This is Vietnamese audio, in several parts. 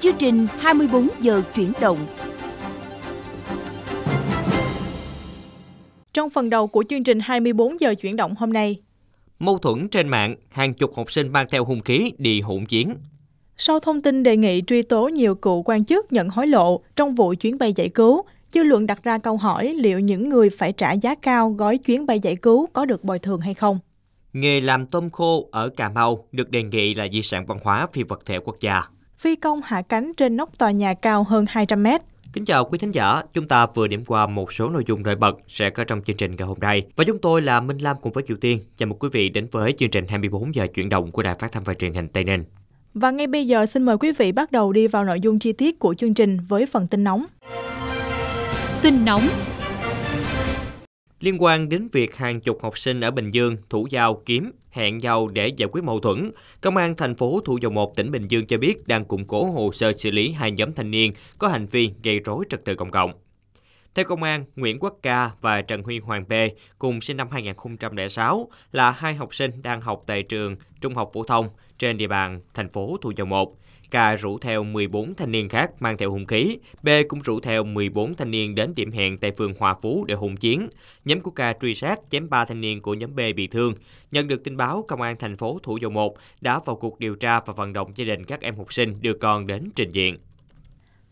Chương trình 24 giờ chuyển động. Trong phần đầu của chương trình 24 giờ chuyển động hôm nay, mâu thuẫn trên mạng, hàng chục học sinh mang theo hung khí đi hỗn chiến. Sau thông tin đề nghị truy tố nhiều cựu quan chức nhận hối lộ trong vụ chuyến bay giải cứu, dư luận đặt ra câu hỏi liệu những người phải trả giá cao gói chuyến bay giải cứu có được bồi thường hay không. Nghề làm tôm khô ở Cà Mau được đề nghị là di sản văn hóa phi vật thể quốc gia phi công hạ cánh trên nóc tòa nhà cao hơn 200 mét. Kính chào quý thính giả, chúng ta vừa điểm qua một số nội dung nổi bật sẽ có trong chương trình ngày hôm nay. Và chúng tôi là Minh Lam cùng với Kiều Tiên. Chào mừng quý vị đến với chương trình 24 giờ chuyển động của Đài Phát thanh và Truyền hình Tây Ninh. Và ngay bây giờ xin mời quý vị bắt đầu đi vào nội dung chi tiết của chương trình với phần tin nóng. Tin nóng liên quan đến việc hàng chục học sinh ở Bình Dương thủ giao kiếm hẹn giao để giải quyết mâu thuẫn. Công an thành phố Thủ Dầu Một tỉnh Bình Dương cho biết đang củng cố hồ sơ xử lý hai nhóm thanh niên có hành vi gây rối trật tự công cộng. Theo công an, Nguyễn Quốc Ca và Trần Huy Hoàng B cùng sinh năm 2006 là hai học sinh đang học tại trường Trung học phổ thông trên địa bàn thành phố Thủ Dầu Một. K rủ theo 14 thanh niên khác mang theo hung khí. B cũng rủ theo 14 thanh niên đến điểm hẹn tại phường Hòa Phú để hỗn chiến. Nhóm của K truy sát chém 3 thanh niên của nhóm B bị thương. Nhận được tin báo, công an thành phố Thủ Dầu 1 đã vào cuộc điều tra và vận động gia đình các em học sinh đưa con đến trình diện.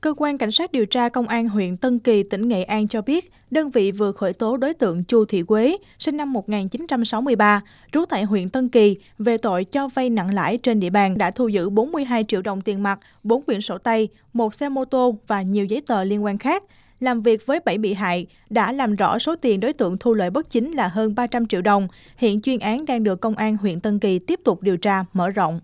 Cơ quan Cảnh sát điều tra Công an huyện Tân Kỳ, tỉnh Nghệ An cho biết, đơn vị vừa khởi tố đối tượng Chu Thị Quế, sinh năm 1963, trú tại huyện Tân Kỳ, về tội cho vay nặng lãi trên địa bàn đã thu giữ 42 triệu đồng tiền mặt, 4 quyển sổ tay, một xe mô tô và nhiều giấy tờ liên quan khác. Làm việc với 7 bị hại, đã làm rõ số tiền đối tượng thu lợi bất chính là hơn 300 triệu đồng. Hiện chuyên án đang được Công an huyện Tân Kỳ tiếp tục điều tra, mở rộng.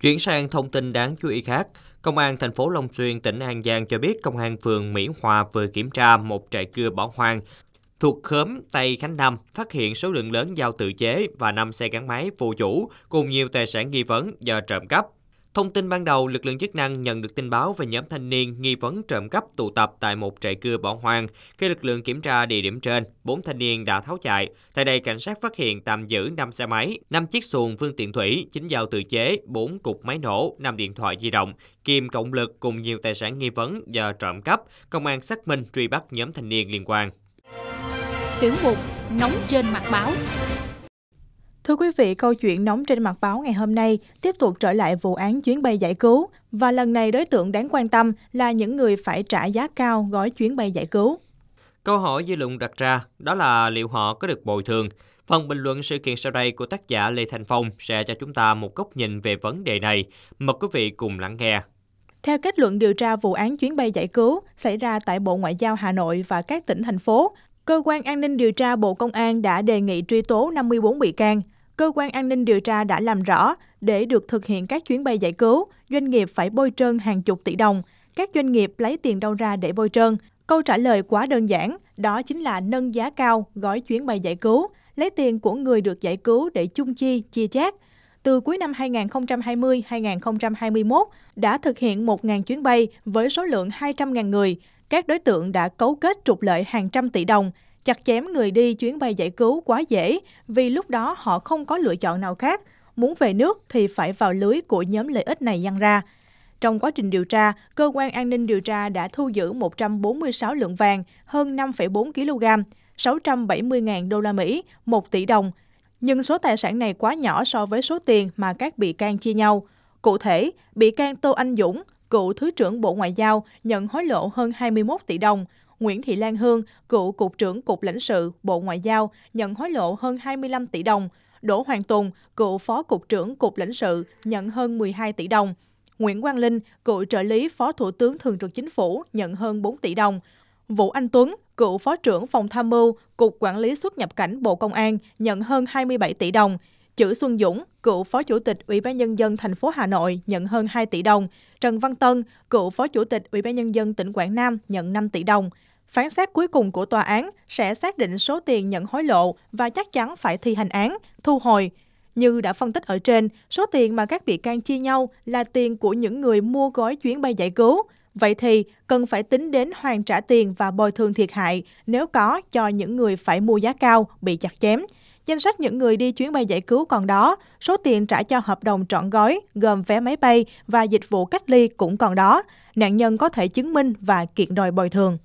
Chuyển sang thông tin đáng chú ý khác, Công an thành phố Long Xuyên, tỉnh An Giang cho biết công an phường Mỹ Hòa vừa kiểm tra một trại cưa bỏ hoang thuộc khóm Tây Khánh Nam phát hiện số lượng lớn dao tự chế và 5 xe gắn máy vô chủ cùng nhiều tài sản nghi vấn do trộm cắp. Thông tin ban đầu, lực lượng chức năng nhận được tin báo về nhóm thanh niên nghi vấn trộm cắp tụ tập tại một trại cưa bỏ hoang. Khi lực lượng kiểm tra địa điểm trên, bốn thanh niên đã tháo chạy. Tại đây, cảnh sát phát hiện tạm giữ 5 xe máy, 5 chiếc xuồng phương tiện thủy, 9 dao tự chế, 4 cục máy nổ, 5 điện thoại di động, kim cộng lực cùng nhiều tài sản nghi vấn do trộm cắp. Công an xác minh truy bắt nhóm thanh niên liên quan. Tiểu mục Nóng trên mặt báo Thưa quý vị, câu chuyện nóng trên mặt báo ngày hôm nay tiếp tục trở lại vụ án chuyến bay giải cứu và lần này đối tượng đáng quan tâm là những người phải trả giá cao gói chuyến bay giải cứu. Câu hỏi dư luận đặt ra đó là liệu họ có được bồi thường? Phần bình luận sự kiện sau đây của tác giả Lê Thành Phong sẽ cho chúng ta một góc nhìn về vấn đề này. Mời quý vị cùng lắng nghe. Theo kết luận điều tra vụ án chuyến bay giải cứu xảy ra tại Bộ Ngoại giao Hà Nội và các tỉnh thành phố, Cơ quan an ninh điều tra Bộ Công an đã đề nghị truy tố 54 bị can. Cơ quan an ninh điều tra đã làm rõ, để được thực hiện các chuyến bay giải cứu, doanh nghiệp phải bôi trơn hàng chục tỷ đồng. Các doanh nghiệp lấy tiền đâu ra để bôi trơn? Câu trả lời quá đơn giản, đó chính là nâng giá cao gói chuyến bay giải cứu, lấy tiền của người được giải cứu để chung chi, chia chác. Từ cuối năm 2020-2021 đã thực hiện 1.000 chuyến bay với số lượng 200.000 người, các đối tượng đã cấu kết trục lợi hàng trăm tỷ đồng, chặt chém người đi chuyến bay giải cứu quá dễ vì lúc đó họ không có lựa chọn nào khác, muốn về nước thì phải vào lưới của nhóm lợi ích này dăng ra. Trong quá trình điều tra, cơ quan an ninh điều tra đã thu giữ 146 lượng vàng, hơn 5,4 kg, 670.000 đô la Mỹ, 1 tỷ đồng. Nhưng số tài sản này quá nhỏ so với số tiền mà các bị can chia nhau. Cụ thể, bị can Tô Anh Dũng cựu Thứ trưởng Bộ Ngoại giao nhận hối lộ hơn 21 tỷ đồng. Nguyễn Thị Lan Hương, cựu Cục trưởng Cục lãnh sự Bộ Ngoại giao nhận hối lộ hơn 25 tỷ đồng. Đỗ Hoàng Tùng, cựu Phó Cục trưởng Cục lãnh sự nhận hơn 12 tỷ đồng. Nguyễn Quang Linh, cựu trợ lý Phó Thủ tướng Thường trực Chính phủ nhận hơn 4 tỷ đồng. Vũ Anh Tuấn, cựu Phó trưởng Phòng Tham mưu, Cục Quản lý xuất nhập cảnh Bộ Công an nhận hơn 27 tỷ đồng. Chữ Xuân Dũng, cựu Phó Chủ tịch Ủy ban Nhân dân thành phố Hà Nội nhận hơn 2 tỷ đồng, Trần Văn Tân, cựu Phó Chủ tịch Ủy ban Nhân dân tỉnh Quảng Nam nhận 5 tỷ đồng. Phán xét cuối cùng của tòa án sẽ xác định số tiền nhận hối lộ và chắc chắn phải thi hành án, thu hồi. Như đã phân tích ở trên, số tiền mà các bị can chia nhau là tiền của những người mua gói chuyến bay giải cứu. Vậy thì cần phải tính đến hoàn trả tiền và bồi thường thiệt hại nếu có cho những người phải mua giá cao, bị chặt chém – Danh sách những người đi chuyến bay giải cứu còn đó, số tiền trả cho hợp đồng trọn gói gồm vé máy bay và dịch vụ cách ly cũng còn đó. Nạn nhân có thể chứng minh và kiện đòi bồi thường.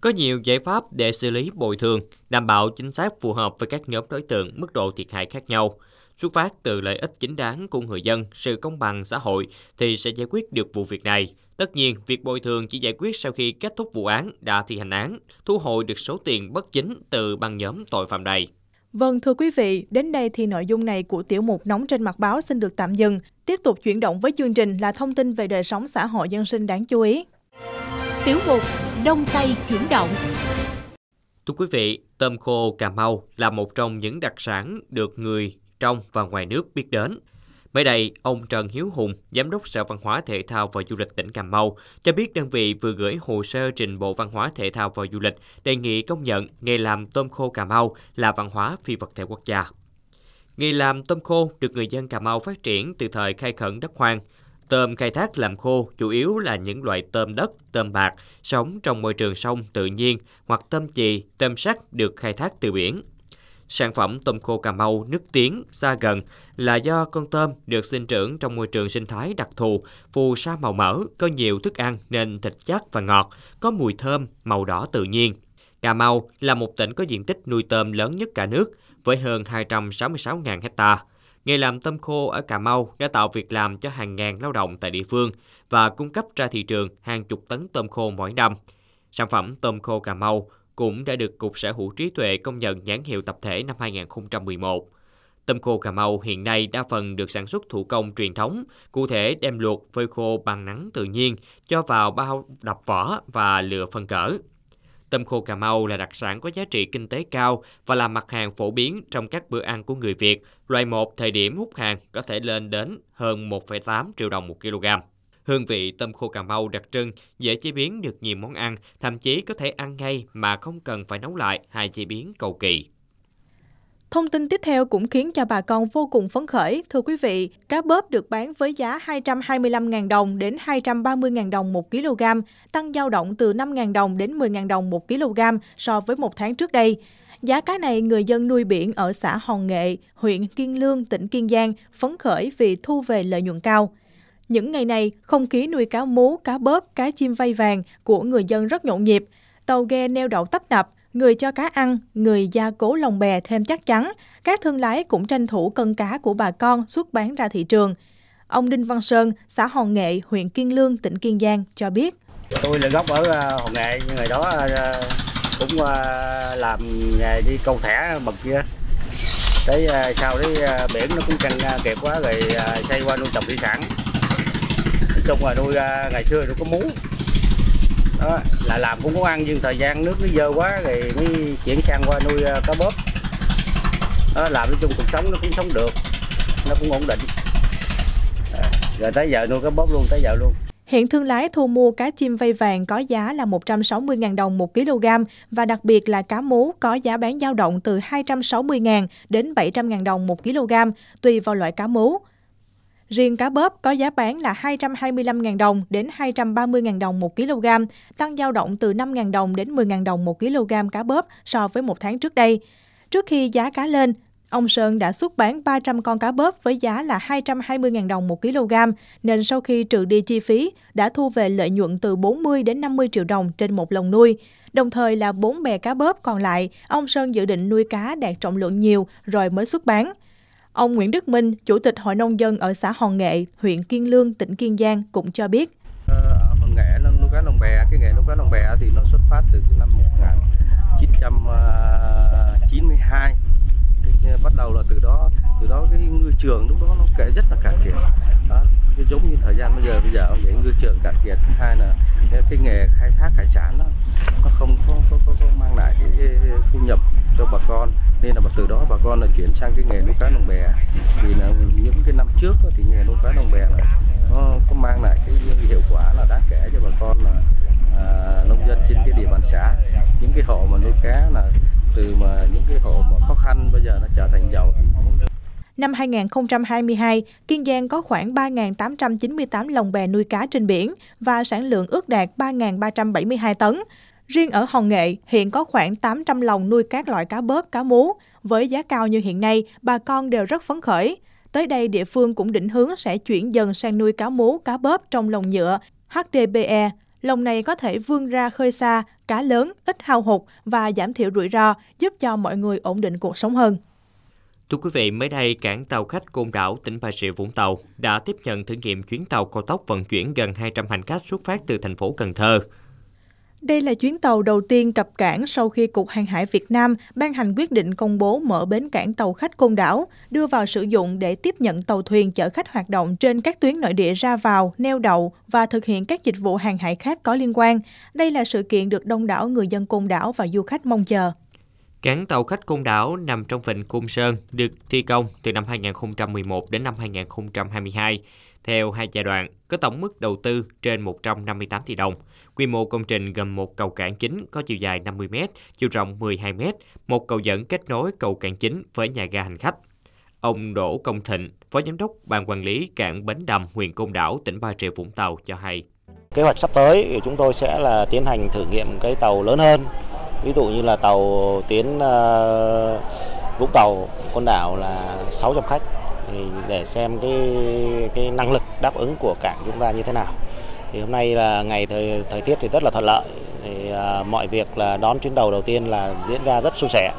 Có nhiều giải pháp để xử lý bồi thường, đảm bảo chính xác phù hợp với các nhóm đối tượng mức độ thiệt hại khác nhau. Xuất phát từ lợi ích chính đáng của người dân, sự công bằng xã hội thì sẽ giải quyết được vụ việc này. Tất nhiên, việc bồi thường chỉ giải quyết sau khi kết thúc vụ án, đã thi hành án, thu hồi được số tiền bất chính từ băng nhóm tội phạm này. Vâng, thưa quý vị, đến đây thì nội dung này của tiểu mục Nóng trên mặt báo xin được tạm dừng. Tiếp tục chuyển động với chương trình là thông tin về đời sống xã hội dân sinh đáng chú ý. Tiểu mục Đông Tây chuyển động Thưa quý vị, tôm khô Cà Mau là một trong những đặc sản được người trong và ngoài nước biết đến. Mới đây, ông Trần Hiếu Hùng, Giám đốc Sở Văn hóa Thể thao và Du lịch tỉnh Cà Mau, cho biết đơn vị vừa gửi hồ sơ trình Bộ Văn hóa Thể thao và Du lịch đề nghị công nhận nghề làm tôm khô Cà Mau là văn hóa phi vật thể quốc gia. Nghề làm tôm khô được người dân Cà Mau phát triển từ thời khai khẩn đất hoang. Tôm khai thác làm khô chủ yếu là những loại tôm đất, tôm bạc, sống trong môi trường sông tự nhiên hoặc tôm chì, tôm sắt được khai thác từ biển. Sản phẩm tôm khô Cà Mau nước tiếng xa gần là do con tôm được sinh trưởng trong môi trường sinh thái đặc thù, phù sa màu mỡ, có nhiều thức ăn nên thịt chắc và ngọt, có mùi thơm, màu đỏ tự nhiên. Cà Mau là một tỉnh có diện tích nuôi tôm lớn nhất cả nước với hơn 266.000 hecta. Nghề làm tôm khô ở Cà Mau đã tạo việc làm cho hàng ngàn lao động tại địa phương và cung cấp ra thị trường hàng chục tấn tôm khô mỗi năm. Sản phẩm tôm khô Cà Mau cũng đã được Cục Sở hữu trí tuệ công nhận nhãn hiệu tập thể năm 2011. Tôm khô Cà Mau hiện nay đa phần được sản xuất thủ công truyền thống, cụ thể đem luộc phơi khô bằng nắng tự nhiên, cho vào bao đập vỏ và lựa phân cỡ. Tôm khô Cà Mau là đặc sản có giá trị kinh tế cao và là mặt hàng phổ biến trong các bữa ăn của người Việt. Loại một thời điểm hút hàng có thể lên đến hơn 1,8 triệu đồng một kg. Hương vị tôm khô Cà Mau đặc trưng, dễ chế biến được nhiều món ăn, thậm chí có thể ăn ngay mà không cần phải nấu lại hay chế biến cầu kỳ. Thông tin tiếp theo cũng khiến cho bà con vô cùng phấn khởi. Thưa quý vị, cá bóp được bán với giá 225.000 đồng đến 230.000 đồng 1 kg, tăng dao động từ 5.000 đồng đến 10.000 đồng 1 kg so với một tháng trước đây. Giá cá này người dân nuôi biển ở xã Hòn Nghệ, huyện Kiên Lương, tỉnh Kiên Giang phấn khởi vì thu về lợi nhuận cao. Những ngày này, không khí nuôi cá mú, cá bớp, cá chim vây vàng của người dân rất nhộn nhịp. Tàu ghe neo đậu tấp nập, người cho cá ăn, người gia cố lồng bè thêm chắc chắn. Các thương lái cũng tranh thủ cân cá của bà con xuất bán ra thị trường. Ông Đinh Văn Sơn, xã Hòn Nghệ, huyện Kiên Lương, tỉnh Kiên Giang cho biết. Tôi là gốc ở ờ, Hòn Nghệ, nhưng ngày đó ờ, cũng ờ, làm nghề đi câu thẻ bậc kia. Tới sau đấy biển nó cũng căng kẹp quá rồi xây qua nuôi trồng thủy sản chung là nuôi uh, ngày xưa nó có mú đó, là làm cũng có ăn nhưng thời gian nước nó dơ quá thì mới chuyển sang qua nuôi à, cá bóp đó, làm nói chung cuộc sống nó cũng sống được nó cũng ổn định à, rồi tới giờ nuôi cá bóp luôn tới giờ luôn Hiện thương lái thu mua cá chim vây vàng có giá là 160.000 đồng 1 kg và đặc biệt là cá mú có giá bán dao động từ 260.000 đến 700.000 đồng 1 kg tùy vào loại cá mú. Riêng cá bóp có giá bán là 225.000 đồng đến 230.000 đồng 1 kg, tăng dao động từ 5.000 đồng đến 10.000 đồng 1 kg cá bóp so với một tháng trước đây. Trước khi giá cá lên, ông Sơn đã xuất bán 300 con cá bóp với giá là 220.000 đồng 1 kg, nên sau khi trừ đi chi phí, đã thu về lợi nhuận từ 40 đến 50 triệu đồng trên một lồng nuôi. Đồng thời là bốn bè cá bóp còn lại, ông Sơn dự định nuôi cá đạt trọng lượng nhiều rồi mới xuất bán. Ông Nguyễn Đức Minh, Chủ tịch Hội Nông dân ở xã Hòn Nghệ, huyện Kiên Lương, tỉnh Kiên Giang cũng cho biết. Ở ờ, Hòn Nghệ, nó nuôi cá lồng bè, cái nghề nuôi cá lồng bè thì nó xuất phát từ năm 1992 bắt đầu là từ đó từ đó cái ngư trường lúc đó nó kệ rất là cạn kiệt đó, giống như thời gian bây giờ bây giờ ông vậy ngư trường cạn kiệt thứ hai là cái nghề khai thác hải sản đó, nó không có, có, có, có mang lại cái thu nhập cho bà con nên là từ đó bà con là chuyển sang cái nghề nuôi cá lồng bè vì là những cái năm trước thì nghề nuôi cá lồng bè là nó có mang lại cái hiệu quả là đáng kể cho bà con là à, nông dân trên cái địa bàn xã những cái hộ mà nuôi cá là từ mà những cái hộ mà khó khăn bây giờ nó trở thành giàu năm 2022, Kiên Giang có khoảng 3.898 lồng bè nuôi cá trên biển và sản lượng ước đạt 3.372 tấn. Riêng ở Hòn Nghệ, hiện có khoảng 800 lồng nuôi các loại cá bớp, cá mú. Với giá cao như hiện nay, bà con đều rất phấn khởi. Tới đây, địa phương cũng định hướng sẽ chuyển dần sang nuôi cá mú, cá bớp trong lồng nhựa HDPE. Lồng này có thể vươn ra khơi xa, cá lớn, ít hao hụt và giảm thiểu rủi ro, giúp cho mọi người ổn định cuộc sống hơn. Thưa quý vị, mới đây cảng tàu khách Côn Đảo, tỉnh Bà Rịa Vũng Tàu đã tiếp nhận thử nghiệm chuyến tàu cao tốc vận chuyển gần 200 hành khách xuất phát từ thành phố Cần Thơ. Đây là chuyến tàu đầu tiên cập cảng sau khi Cục Hàng hải Việt Nam ban hành quyết định công bố mở bến cảng tàu khách Côn Đảo, đưa vào sử dụng để tiếp nhận tàu thuyền chở khách hoạt động trên các tuyến nội địa ra vào, neo đậu và thực hiện các dịch vụ hàng hải khác có liên quan. Đây là sự kiện được đông đảo người dân Côn Đảo và du khách mong chờ. Cảng tàu khách Côn Đảo nằm trong vịnh Côn Sơn, được thi công từ năm 2011 đến năm 2022 theo hai giai đoạn, có tổng mức đầu tư trên 158 tỷ đồng. Quy mô công trình gồm một cầu cảng chính có chiều dài 50 m, chiều rộng 12 m, một cầu dẫn kết nối cầu cảng chính với nhà ga hành khách. Ông Đỗ Công Thịnh, Phó Giám đốc Ban Quản lý Cảng Bến Đầm, huyện Côn Đảo, tỉnh Bà Rịa, Vũng Tàu cho hay. Kế hoạch sắp tới thì chúng tôi sẽ là tiến hành thử nghiệm cái tàu lớn hơn, ví dụ như là tàu tuyến ờ, Vũng Tàu, Côn Đảo là 600 khách để xem cái cái năng lực đáp ứng của cảng chúng ta như thế nào. Thì hôm nay là ngày thời thời tiết thì rất là thuận lợi, thì à, mọi việc là đón chuyến đầu đầu tiên là diễn ra rất suôn sẻ.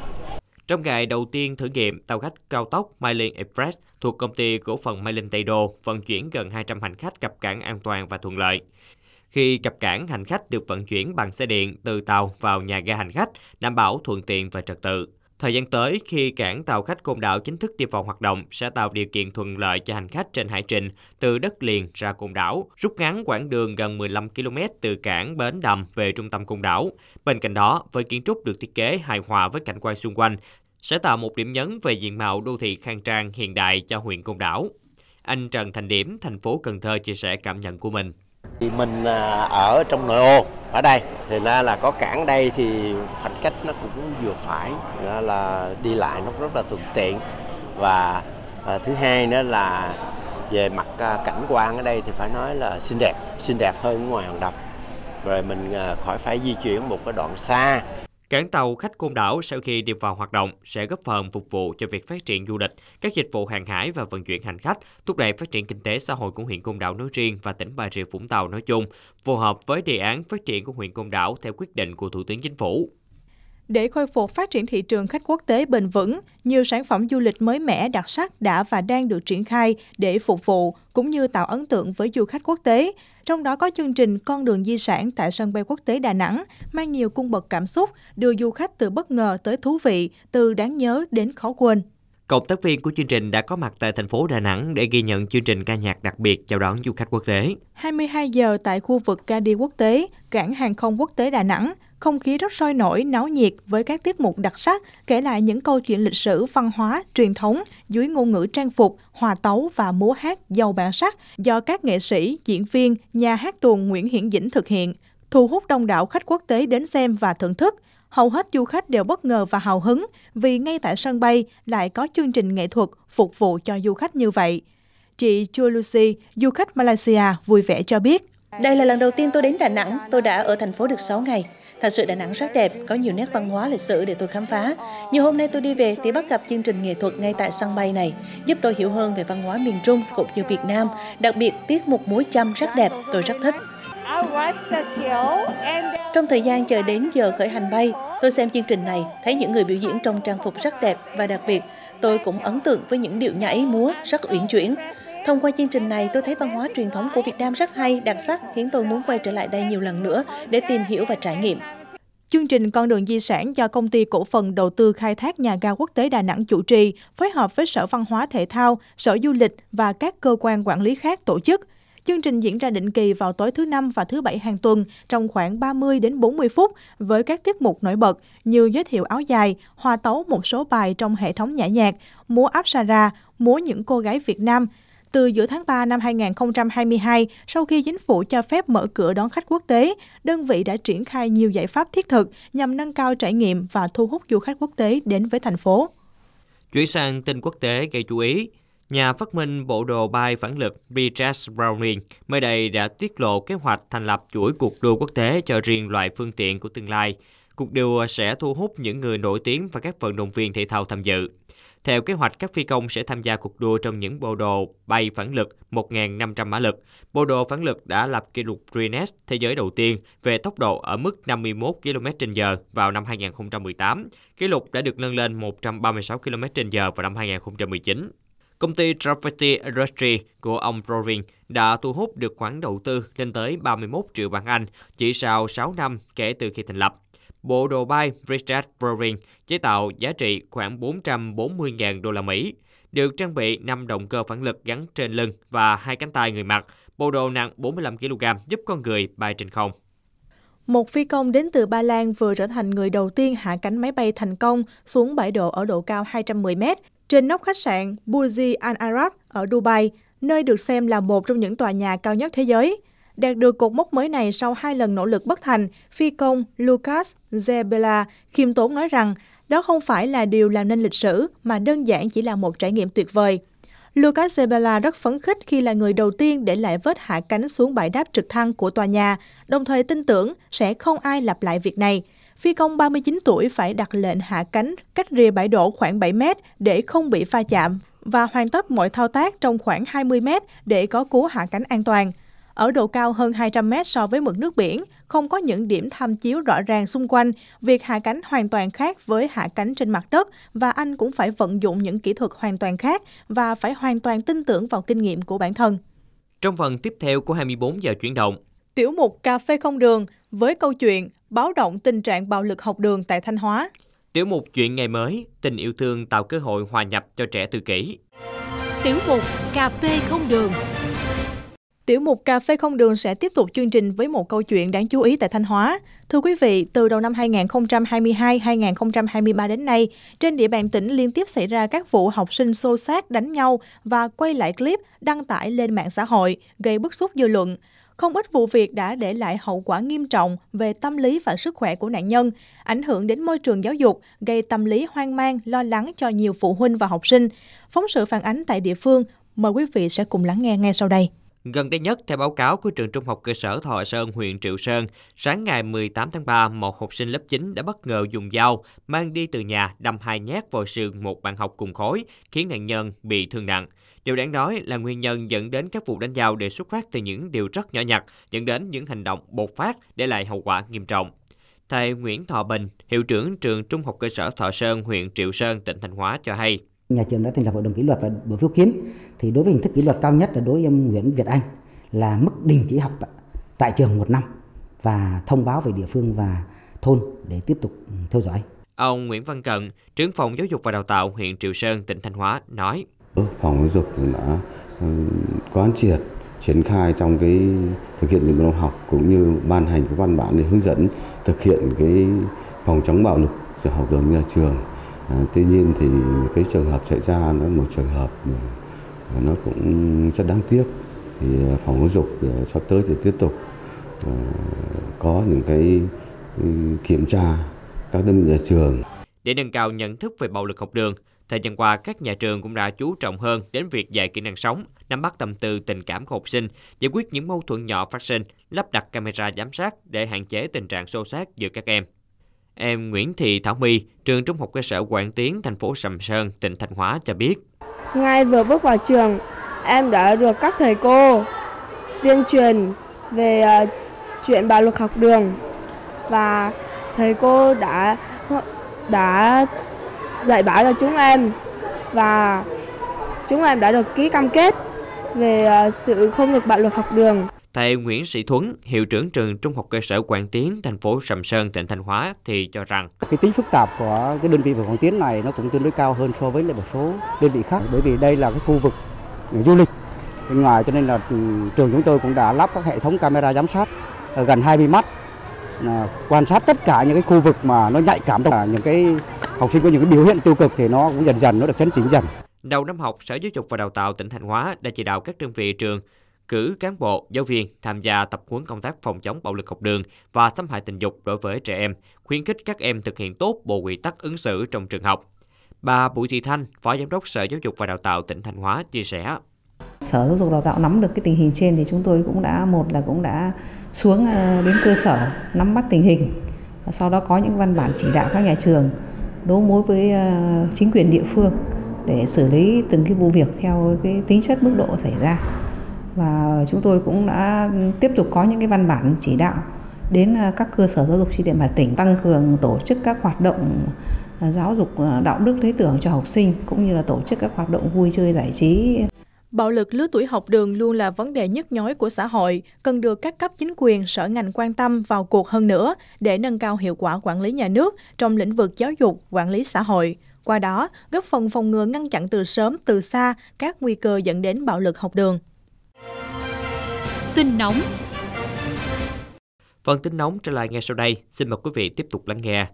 Trong ngày đầu tiên thử nghiệm, tàu khách cao tốc Mylink Express thuộc công ty cổ phần Mylink Tây Đô vận chuyển gần 200 hành khách cập cảng an toàn và thuận lợi. Khi cập cảng, hành khách được vận chuyển bằng xe điện từ tàu vào nhà ga hành khách, đảm bảo thuận tiện và trật tự. Thời gian tới, khi cảng tàu khách Côn Đảo chính thức đi vào hoạt động, sẽ tạo điều kiện thuận lợi cho hành khách trên hải trình từ đất liền ra Côn Đảo, rút ngắn quãng đường gần 15 km từ cảng Bến Đầm về trung tâm Côn Đảo. Bên cạnh đó, với kiến trúc được thiết kế hài hòa với cảnh quan xung quanh, sẽ tạo một điểm nhấn về diện mạo đô thị khang trang hiện đại cho huyện Côn Đảo. Anh Trần Thành Điểm, thành phố Cần Thơ chia sẻ cảm nhận của mình thì mình ở trong nội ô ở đây thì ra là có cảng đây thì hành khách nó cũng vừa phải đó là đi lại nó rất là thuận tiện và à, thứ hai nữa là về mặt à, cảnh quan ở đây thì phải nói là xinh đẹp xinh đẹp hơn ngoài hòn đập rồi mình à, khỏi phải di chuyển một cái đoạn xa Cảng tàu khách Côn Đảo sau khi đi vào hoạt động sẽ góp phần phục vụ cho việc phát triển du lịch, các dịch vụ hàng hải và vận chuyển hành khách, thúc đẩy phát triển kinh tế xã hội của huyện Côn Đảo nói riêng và tỉnh Bà Rịa Vũng Tàu nói chung, phù hợp với đề án phát triển của huyện Côn Đảo theo quyết định của Thủ tướng Chính phủ. Để khôi phục phát triển thị trường khách quốc tế bền vững, nhiều sản phẩm du lịch mới mẻ đặc sắc đã và đang được triển khai để phục vụ cũng như tạo ấn tượng với du khách quốc tế trong đó có chương trình Con đường di sản tại sân bay quốc tế Đà Nẵng, mang nhiều cung bậc cảm xúc, đưa du khách từ bất ngờ tới thú vị, từ đáng nhớ đến khó quên. Cộng tác viên của chương trình đã có mặt tại thành phố Đà Nẵng để ghi nhận chương trình ca nhạc đặc biệt chào đón du khách quốc tế. 22 giờ tại khu vực ga đi quốc tế, cảng hàng không quốc tế Đà Nẵng, không khí rất sôi nổi, náo nhiệt với các tiết mục đặc sắc kể lại những câu chuyện lịch sử, văn hóa, truyền thống dưới ngôn ngữ trang phục, hòa tấu và múa hát giàu bản sắc do các nghệ sĩ, diễn viên, nhà hát tuồng Nguyễn Hiển Dĩnh thực hiện, thu hút đông đảo khách quốc tế đến xem và thưởng thức. Hầu hết du khách đều bất ngờ và hào hứng vì ngay tại sân bay lại có chương trình nghệ thuật phục vụ cho du khách như vậy. Chị Chua Lucy, du khách Malaysia, vui vẻ cho biết. Đây là lần đầu tiên tôi đến Đà Nẵng, tôi đã ở thành phố được 6 ngày. Thật sự Đà Nẵng rất đẹp, có nhiều nét văn hóa lịch sử để tôi khám phá. Nhiều hôm nay tôi đi về thì bắt gặp chương trình nghệ thuật ngay tại sân bay này, giúp tôi hiểu hơn về văn hóa miền Trung cũng như Việt Nam. Đặc biệt tiết mục múa chăm rất đẹp, tôi rất thích. Trong thời gian chờ đến giờ khởi hành bay, tôi xem chương trình này, thấy những người biểu diễn trong trang phục rất đẹp và đặc biệt, tôi cũng ấn tượng với những điệu nhảy múa rất uyển chuyển. Thông qua chương trình này, tôi thấy văn hóa truyền thống của Việt Nam rất hay, đặc sắc, khiến tôi muốn quay trở lại đây nhiều lần nữa để tìm hiểu và trải nghiệm. Chương trình Con đường di sản do Công ty Cổ phần Đầu tư Khai thác Nhà ga quốc tế Đà Nẵng chủ trì, phối hợp với Sở Văn hóa Thể thao, Sở Du lịch và các cơ quan quản lý khác tổ chức. Chương trình diễn ra định kỳ vào tối thứ Năm và thứ Bảy hàng tuần trong khoảng 30 đến 40 phút với các tiết mục nổi bật như giới thiệu áo dài, hòa tấu một số bài trong hệ thống nhã nhạc, múa áp múa những cô gái Việt Nam, từ giữa tháng 3 năm 2022, sau khi chính phủ cho phép mở cửa đón khách quốc tế, đơn vị đã triển khai nhiều giải pháp thiết thực nhằm nâng cao trải nghiệm và thu hút du khách quốc tế đến với thành phố. Chuyển sang tin quốc tế gây chú ý, nhà phát minh bộ đồ bay phản lực Richard Browning mới đây đã tiết lộ kế hoạch thành lập chuỗi cuộc đua quốc tế cho riêng loại phương tiện của tương lai. Cuộc đua sẽ thu hút những người nổi tiếng và các vận động viên thể thao tham dự. Theo kế hoạch, các phi công sẽ tham gia cuộc đua trong những bộ đồ bay phản lực 1.500 mã lực. Bộ đồ phản lực đã lập kỷ lục Guinness thế giới đầu tiên về tốc độ ở mức 51 km/h vào năm 2018. Kỷ lục đã được nâng lên 136 km/h vào năm 2019. Công ty Graffiti Industry của ông Rovin đã thu hút được khoản đầu tư lên tới 31 triệu bảng Anh chỉ sau 6 năm kể từ khi thành lập bộ đồ bay Richard Browning chế tạo giá trị khoảng 440.000 đô la Mỹ, được trang bị 5 động cơ phản lực gắn trên lưng và hai cánh tay người mặc. Bộ đồ nặng 45 kg giúp con người bay trên không. Một phi công đến từ Ba Lan vừa trở thành người đầu tiên hạ cánh máy bay thành công xuống bãi độ ở độ cao 210 m trên nóc khách sạn Burj Al Arab ở Dubai, nơi được xem là một trong những tòa nhà cao nhất thế giới. Đạt được cột mốc mới này sau hai lần nỗ lực bất thành, phi công Lucas Zebela khiêm tốn nói rằng đó không phải là điều làm nên lịch sử mà đơn giản chỉ là một trải nghiệm tuyệt vời. Lucas Zebela rất phấn khích khi là người đầu tiên để lại vết hạ cánh xuống bãi đáp trực thăng của tòa nhà, đồng thời tin tưởng sẽ không ai lặp lại việc này. Phi công 39 tuổi phải đặt lệnh hạ cánh cách rìa bãi đổ khoảng 7 mét để không bị pha chạm và hoàn tất mọi thao tác trong khoảng 20 mét để có cú hạ cánh an toàn ở độ cao hơn 200 mét so với mực nước biển, không có những điểm tham chiếu rõ ràng xung quanh, việc hạ cánh hoàn toàn khác với hạ cánh trên mặt đất và anh cũng phải vận dụng những kỹ thuật hoàn toàn khác và phải hoàn toàn tin tưởng vào kinh nghiệm của bản thân. Trong phần tiếp theo của 24 giờ chuyển động, tiểu mục Cà phê không đường với câu chuyện báo động tình trạng bạo lực học đường tại Thanh Hóa. Tiểu mục Chuyện ngày mới, tình yêu thương tạo cơ hội hòa nhập cho trẻ tự kỷ. Tiểu mục Cà phê không đường Tiểu mục Cà phê không đường sẽ tiếp tục chương trình với một câu chuyện đáng chú ý tại Thanh Hóa. Thưa quý vị, từ đầu năm 2022-2023 đến nay, trên địa bàn tỉnh liên tiếp xảy ra các vụ học sinh xô xát đánh nhau và quay lại clip đăng tải lên mạng xã hội, gây bức xúc dư luận. Không ít vụ việc đã để lại hậu quả nghiêm trọng về tâm lý và sức khỏe của nạn nhân, ảnh hưởng đến môi trường giáo dục, gây tâm lý hoang mang, lo lắng cho nhiều phụ huynh và học sinh. Phóng sự phản ánh tại địa phương, mời quý vị sẽ cùng lắng nghe ngay sau đây. Gần đây nhất, theo báo cáo của trường trung học cơ sở Thọ Sơn, huyện Triệu Sơn, sáng ngày 18 tháng 3, một học sinh lớp 9 đã bất ngờ dùng dao mang đi từ nhà đâm hai nhát vào sườn một bạn học cùng khối, khiến nạn nhân bị thương nặng. Điều đáng nói là nguyên nhân dẫn đến các vụ đánh dao đều xuất phát từ những điều rất nhỏ nhặt, dẫn đến những hành động bột phát để lại hậu quả nghiêm trọng. Thầy Nguyễn Thọ Bình, hiệu trưởng trường Trung học cơ sở Thọ Sơn, huyện Triệu Sơn, tỉnh Thanh Hóa cho hay nhà trường đã thành lập hội đồng kỷ luật và buổi phiếu kiến thì đối với hình thức kỷ luật cao nhất là đối với em Nguyễn Việt Anh là mức đình chỉ học tại, tại trường một năm và thông báo về địa phương và thôn để tiếp tục ừ, theo dõi. Ông Nguyễn Văn Cận, trưởng phòng giáo dục và đào tạo huyện Triệu Sơn, tỉnh Thanh Hóa nói: Phòng giáo dục đã ừ, quán triệt triển khai trong cái thực hiện nhiệm vụ học cũng như ban hành các văn bản để hướng dẫn thực hiện cái phòng chống bạo lực học đường nhà trường À, tuy nhiên thì cái trường hợp xảy ra nó một trường hợp nó cũng rất đáng tiếc thì à, phòng giáo dục à, sắp tới thì tiếp tục có những cái ừ, kiểm tra các đơn nhà trường để nâng cao nhận thức về bạo lực học đường thời gian qua các nhà trường cũng đã chú trọng hơn đến việc dạy kỹ năng sống nắm bắt tâm tư tình cảm của học sinh giải quyết những mâu thuẫn nhỏ phát sinh lắp đặt camera giám sát để hạn chế tình trạng xô xát giữa các em Em Nguyễn Thị Thảo My, trường Trung học cơ sở Quảng Tiến, thành phố Sầm Sơn, tỉnh Thanh Hóa cho biết. Ngay vừa bước vào trường, em đã được các thầy cô tuyên truyền về ờ, chuyện bạo lực học đường và thầy cô đã đã dạy bảo cho chúng em và chúng em đã được ký cam kết về ờ, sự không được bạo lực học đường. Thầy Nguyễn Sĩ Thuấn, hiệu trưởng trường Trung học cơ sở Quảng Tiến, thành phố Sầm Sơn, tỉnh Thanh Hóa thì cho rằng cái tính phức tạp của cái đơn vị về Quảng Tiến này nó cũng tương đối cao hơn so với lại một số đơn vị khác bởi vì đây là cái khu vực du lịch bên ngoài cho nên là ừ, trường chúng tôi cũng đã lắp các hệ thống camera giám sát ờ, gần 20 mắt ờ, quan sát tất cả những cái khu vực mà nó nhạy cảm là những cái học sinh có những cái biểu hiện tiêu cực thì nó cũng dần dần nó được chấn chỉnh dần. Đầu năm học, Sở Giáo dục và Đào tạo tỉnh Thanh Hóa đã chỉ đạo các đơn vị trường cử cán bộ, giáo viên tham gia tập huấn công tác phòng chống bạo lực học đường và xâm hại tình dục đối với trẻ em, khuyến khích các em thực hiện tốt bộ quy tắc ứng xử trong trường học. Bà Bùi Thị Thanh, Phó Giám đốc Sở Giáo dục và Đào tạo tỉnh Thanh Hóa chia sẻ. Sở Giáo dục Đào tạo nắm được cái tình hình trên thì chúng tôi cũng đã một là cũng đã xuống ờ, đến cơ sở nắm bắt tình hình và sau đó có những văn bản chỉ đạo các nhà trường đấu mối với ờ, chính quyền địa phương để xử lý từng cái vụ việc theo cái tính chất mức độ xảy ra và chúng tôi cũng đã tiếp tục có những cái văn bản chỉ đạo đến à, các cơ sở giáo dục trên địa bàn tỉnh tăng cường tổ chức các hoạt động à, giáo dục à, đạo đức lý tưởng cho học sinh cũng như là tổ chức các hoạt động vui chơi giải trí. Bạo lực lứa tuổi học đường luôn là vấn đề nhức nhối của xã hội, cần được các cấp chính quyền, sở ngành quan tâm vào cuộc hơn nữa để nâng cao hiệu quả quản lý nhà nước trong lĩnh vực giáo dục, quản lý xã hội. Qua đó, góp phần phòng ngừa ngăn chặn từ sớm, từ xa các nguy cơ dẫn đến bạo lực học đường. Tin nóng Phần tin nóng trở lại ngay sau đây, xin mời quý vị tiếp tục lắng nghe.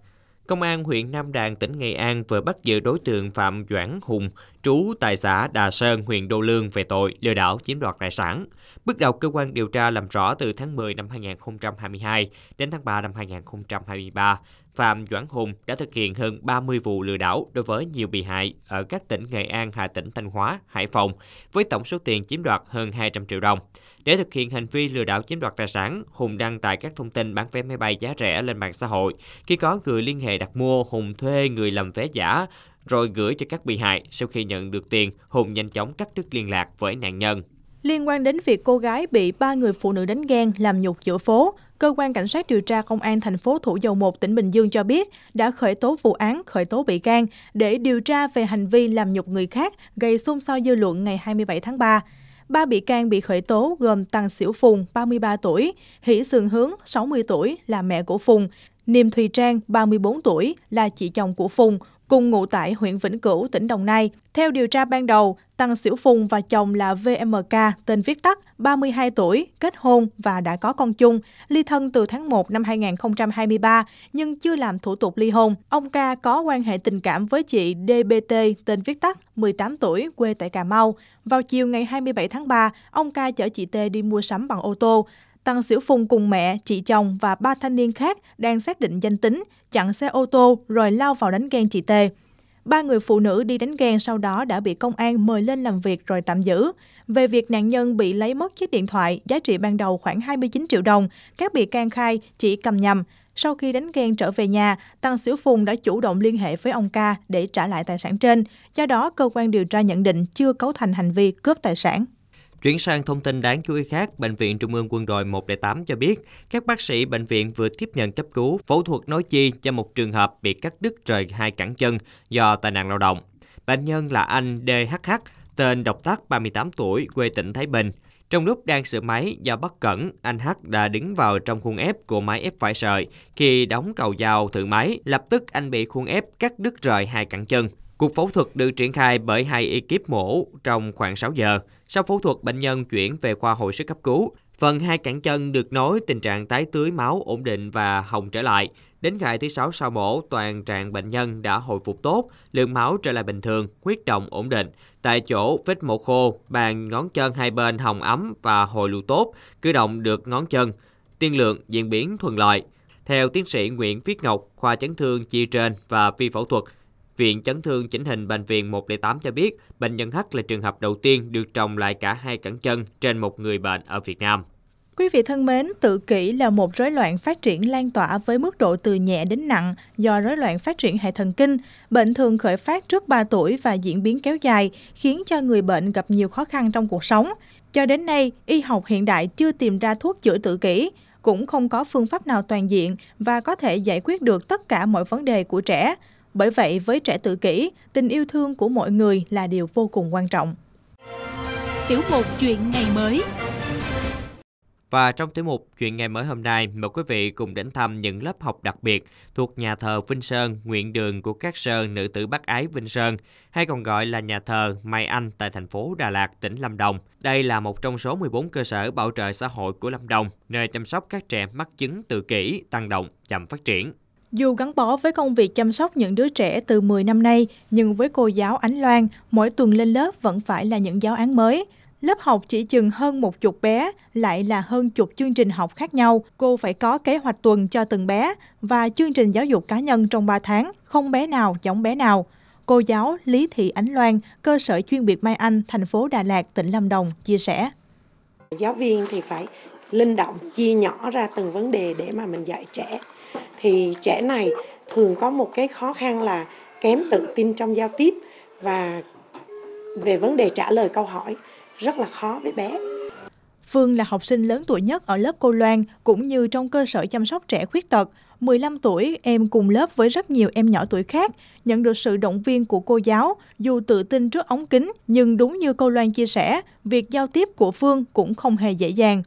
Công an huyện Nam Đàn, tỉnh Nghệ An vừa bắt giữ đối tượng Phạm Doãn Hùng, trú tại xã Đà Sơn, huyện Đô Lương về tội lừa đảo chiếm đoạt tài sản. Bước đầu cơ quan điều tra làm rõ từ tháng 10 năm 2022 đến tháng 3 năm 2023, Phạm Doãn Hùng đã thực hiện hơn 30 vụ lừa đảo đối với nhiều bị hại ở các tỉnh Nghệ An, Hà Tĩnh, Thanh Hóa, Hải Phòng với tổng số tiền chiếm đoạt hơn 200 triệu đồng. Để thực hiện hành vi lừa đảo chiếm đoạt tài sản, Hùng đăng tải các thông tin bán vé máy bay giá rẻ lên mạng xã hội. Khi có người liên hệ đặt mua, Hùng thuê người làm vé giả rồi gửi cho các bị hại. Sau khi nhận được tiền, Hùng nhanh chóng cắt đứt liên lạc với nạn nhân. Liên quan đến việc cô gái bị ba người phụ nữ đánh ghen làm nhục giữa phố, cơ quan cảnh sát điều tra công an thành phố Thủ Dầu Một tỉnh Bình Dương cho biết đã khởi tố vụ án, khởi tố bị can để điều tra về hành vi làm nhục người khác gây xôn xao dư luận ngày 27 tháng 3. Ba bị can bị khởi tố gồm Tăng Xỉu Phùng, 33 tuổi, Hỷ Sườn Hướng, 60 tuổi, là mẹ của Phùng, Niềm Thùy Trang, 34 tuổi, là chị chồng của Phùng, cùng ngụ tại huyện Vĩnh Cửu, tỉnh Đồng Nai. Theo điều tra ban đầu, Tăng Xỉu Phùng và chồng là VMK, tên viết tắt, 32 tuổi, kết hôn và đã có con chung, ly thân từ tháng 1 năm 2023 nhưng chưa làm thủ tục ly hôn. Ông K có quan hệ tình cảm với chị DBT, tên viết tắt, 18 tuổi, quê tại Cà Mau. Vào chiều ngày 27 tháng 3, ông K chở chị T đi mua sắm bằng ô tô. Tăng Xỉu Phùng cùng mẹ, chị chồng và ba thanh niên khác đang xác định danh tính, chặn xe ô tô rồi lao vào đánh ghen chị T. Ba người phụ nữ đi đánh ghen sau đó đã bị công an mời lên làm việc rồi tạm giữ. Về việc nạn nhân bị lấy mất chiếc điện thoại giá trị ban đầu khoảng 29 triệu đồng, các bị can khai chỉ cầm nhầm. Sau khi đánh ghen trở về nhà, Tăng Sửu Phùng đã chủ động liên hệ với ông ca để trả lại tài sản trên. Do đó, cơ quan điều tra nhận định chưa cấu thành hành vi cướp tài sản. Chuyển sang thông tin đáng chú ý khác, Bệnh viện Trung ương Quân đội 108 cho biết, các bác sĩ bệnh viện vừa tiếp nhận cấp cứu phẫu thuật nói chi cho một trường hợp bị cắt đứt rời hai cẳng chân do tai nạn lao động. Bệnh nhân là anh DHH, tên độc tác 38 tuổi, quê tỉnh Thái Bình. Trong lúc đang sửa máy do bất cẩn, anh H đã đứng vào trong khuôn ép của máy ép vải sợi. Khi đóng cầu dao thử máy, lập tức anh bị khuôn ép cắt đứt rời hai cẳng chân. Cuộc phẫu thuật được triển khai bởi hai ekip mổ trong khoảng 6 giờ. Sau phẫu thuật, bệnh nhân chuyển về khoa hồi sức cấp cứu. Phần hai cẳng chân được nối tình trạng tái tưới máu ổn định và hồng trở lại. Đến ngày thứ 6 sau mổ, toàn trạng bệnh nhân đã hồi phục tốt, lượng máu trở lại bình thường, huyết động ổn định. Tại chỗ, vết mổ khô, bàn ngón chân hai bên hồng ấm và hồi lưu tốt, cử động được ngón chân. Tiên lượng diễn biến thuận lợi. Theo tiến sĩ Nguyễn Viết Ngọc, khoa chấn thương chi trên và Vi phẫu thuật, Viện Chấn thương chỉnh hình Bệnh viện 108 cho biết bệnh nhân H là trường hợp đầu tiên được trồng lại cả hai cẳng chân trên một người bệnh ở Việt Nam. Quý vị thân mến, tự kỷ là một rối loạn phát triển lan tỏa với mức độ từ nhẹ đến nặng do rối loạn phát triển hệ thần kinh. Bệnh thường khởi phát trước 3 tuổi và diễn biến kéo dài, khiến cho người bệnh gặp nhiều khó khăn trong cuộc sống. Cho đến nay, y học hiện đại chưa tìm ra thuốc chữa tự kỷ, cũng không có phương pháp nào toàn diện và có thể giải quyết được tất cả mọi vấn đề của trẻ. Bởi vậy, với trẻ tự kỷ, tình yêu thương của mọi người là điều vô cùng quan trọng. Tiểu mục Chuyện Ngày Mới và trong tiểu mục Chuyện ngày mới hôm nay, mời quý vị cùng đến thăm những lớp học đặc biệt thuộc nhà thờ Vinh Sơn, nguyện đường của các sơn nữ tử bác Ái Vinh Sơn, hay còn gọi là nhà thờ Mai Anh tại thành phố Đà Lạt, tỉnh Lâm Đồng. Đây là một trong số 14 cơ sở bảo trợ xã hội của Lâm Đồng, nơi chăm sóc các trẻ mắc chứng tự kỷ, tăng động, chậm phát triển. Dù gắn bó với công việc chăm sóc những đứa trẻ từ 10 năm nay, nhưng với cô giáo Ánh Loan, mỗi tuần lên lớp vẫn phải là những giáo án mới. Lớp học chỉ chừng hơn một chục bé, lại là hơn chục chương trình học khác nhau. Cô phải có kế hoạch tuần cho từng bé và chương trình giáo dục cá nhân trong 3 tháng, không bé nào giống bé nào. Cô giáo Lý Thị Ánh Loan, cơ sở chuyên biệt Mai Anh, thành phố Đà Lạt, tỉnh Lâm Đồng, chia sẻ. Giáo viên thì phải linh động, chia nhỏ ra từng vấn đề để mà mình dạy trẻ thì trẻ này thường có một cái khó khăn là kém tự tin trong giao tiếp và về vấn đề trả lời câu hỏi rất là khó với bé. Phương là học sinh lớn tuổi nhất ở lớp cô Loan cũng như trong cơ sở chăm sóc trẻ khuyết tật. 15 tuổi, em cùng lớp với rất nhiều em nhỏ tuổi khác, nhận được sự động viên của cô giáo, dù tự tin trước ống kính, nhưng đúng như cô Loan chia sẻ, việc giao tiếp của Phương cũng không hề dễ dàng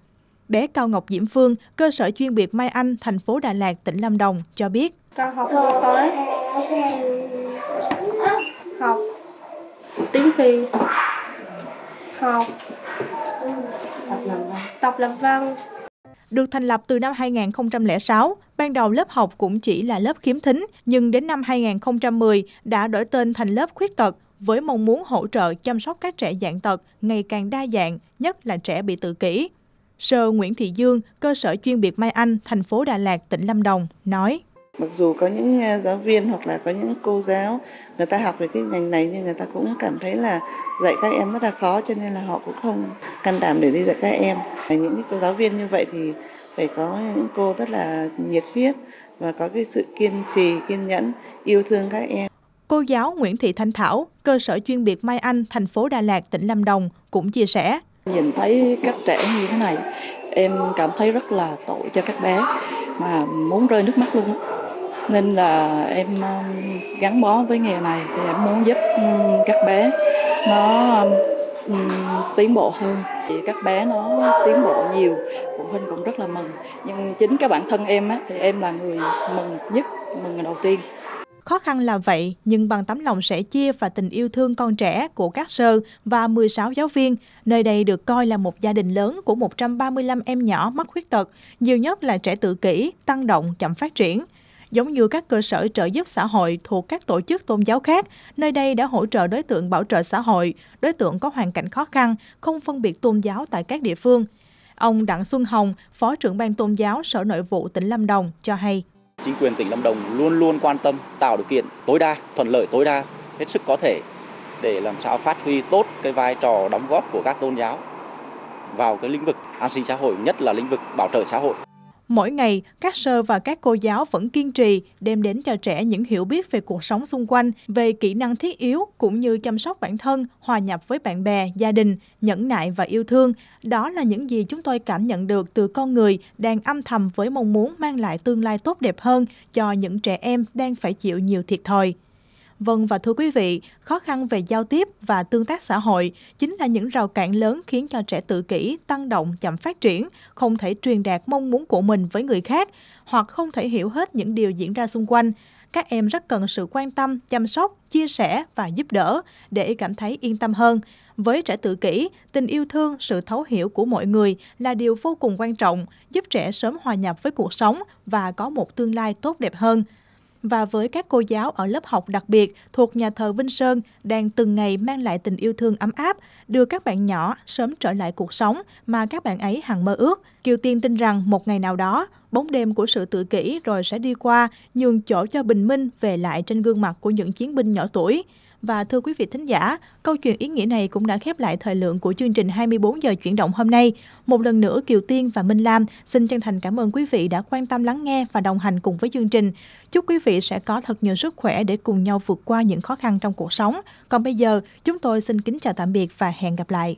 bé Cao Ngọc Diễm Phương, cơ sở chuyên biệt Mai Anh, thành phố Đà Lạt, tỉnh Lâm Đồng cho biết. Con học buổi tối, học tiếng Phi, học tập làm văn. Được thành lập từ năm 2006, ban đầu lớp học cũng chỉ là lớp khiếm thính, nhưng đến năm 2010 đã đổi tên thành lớp khuyết tật với mong muốn hỗ trợ chăm sóc các trẻ dạng tật ngày càng đa dạng, nhất là trẻ bị tự kỷ. Sơ Nguyễn Thị Dương, cơ sở chuyên biệt Mai Anh, thành phố Đà Lạt, tỉnh Lâm Đồng, nói. Mặc dù có những ờ, giáo viên hoặc là có những cô giáo người ta học về cái ngành này nhưng người ta cũng cảm thấy là dạy các em rất là khó cho nên là họ cũng không can đảm để đi dạy các em. Những cái cô giáo viên như vậy thì phải có những cô rất là nhiệt huyết và có cái sự kiên trì, kiên nhẫn, yêu thương các em. Cô giáo Nguyễn Thị Thanh Thảo, cơ sở chuyên biệt Mai Anh, thành phố Đà Lạt, tỉnh Lâm Đồng cũng chia sẻ, Nhìn thấy các trẻ như thế này, em cảm thấy rất là tội cho các bé mà muốn rơi nước mắt luôn. Nên là em um, gắn bó với nghề này thì em muốn giúp um, các bé nó um, tiến bộ hơn thì các bé nó tiến bộ nhiều phụ huynh cũng rất là mừng nhưng chính cái bản thân em á, thì em là người mừng nhất mừng đầu tiên Khó khăn là vậy, nhưng bằng tấm lòng sẻ chia và tình yêu thương con trẻ của các sơ và 16 giáo viên, nơi đây được coi là một gia đình lớn của 135 em nhỏ mắc khuyết tật, nhiều nhất là trẻ tự kỷ, tăng động, chậm phát triển. Giống như các cơ sở trợ giúp xã hội thuộc các tổ chức tôn giáo khác, nơi đây đã hỗ trợ đối tượng bảo trợ xã hội, đối tượng có hoàn cảnh khó khăn, không phân biệt tôn giáo tại các địa phương. Ông Đặng Xuân Hồng, Phó trưởng ban tôn giáo Sở Nội vụ tỉnh Lâm Đồng cho hay chính quyền tỉnh Lâm Đồng luôn luôn quan tâm tạo điều kiện tối đa, thuận lợi tối đa, hết sức có thể để làm sao phát huy tốt cái vai trò đóng góp của các tôn giáo vào cái lĩnh vực an sinh xã hội, nhất là lĩnh vực bảo trợ xã hội. Mỗi ngày, các sơ và các cô giáo vẫn kiên trì đem đến cho trẻ những hiểu biết về cuộc sống xung quanh, về kỹ năng thiết yếu cũng như chăm sóc bản thân, hòa nhập với bạn bè, gia đình, nhẫn nại và yêu thương. Đó là những gì chúng tôi cảm nhận được từ con người đang âm thầm với mong muốn mang lại tương lai tốt đẹp hơn cho những trẻ em đang phải chịu nhiều thiệt thòi. Vâng và thưa quý vị, khó khăn về giao tiếp và tương tác xã hội chính là những rào cản lớn khiến cho trẻ tự kỷ, tăng động, chậm phát triển, không thể truyền đạt mong muốn của mình với người khác hoặc không thể hiểu hết những điều diễn ra xung quanh. Các em rất cần sự quan tâm, chăm sóc, chia sẻ và giúp đỡ để cảm thấy yên tâm hơn. Với trẻ tự kỷ, tình yêu thương, sự thấu hiểu của mọi người là điều vô cùng quan trọng, giúp trẻ sớm hòa nhập với cuộc sống và có một tương lai tốt đẹp hơn và với các cô giáo ở lớp học đặc biệt thuộc nhà thờ Vinh Sơn đang từng ngày mang lại tình yêu thương ấm áp, đưa các bạn nhỏ sớm trở lại cuộc sống mà các bạn ấy hằng mơ ước. Kiều Tiên tin rằng một ngày nào đó, bóng đêm của sự tự kỷ rồi sẽ đi qua, nhường chỗ cho bình minh về lại trên gương mặt của những chiến binh nhỏ tuổi. Và thưa quý vị thính giả, câu chuyện ý nghĩa này cũng đã khép lại thời lượng của chương trình 24 giờ chuyển động hôm nay. Một lần nữa, Kiều Tiên và Minh Lam xin chân thành cảm ơn quý vị đã quan tâm lắng nghe và đồng hành cùng với chương trình. Chúc quý vị sẽ có thật nhiều sức khỏe để cùng nhau vượt qua những khó khăn trong cuộc sống. Còn bây giờ, chúng tôi xin kính chào tạm biệt và hẹn gặp lại.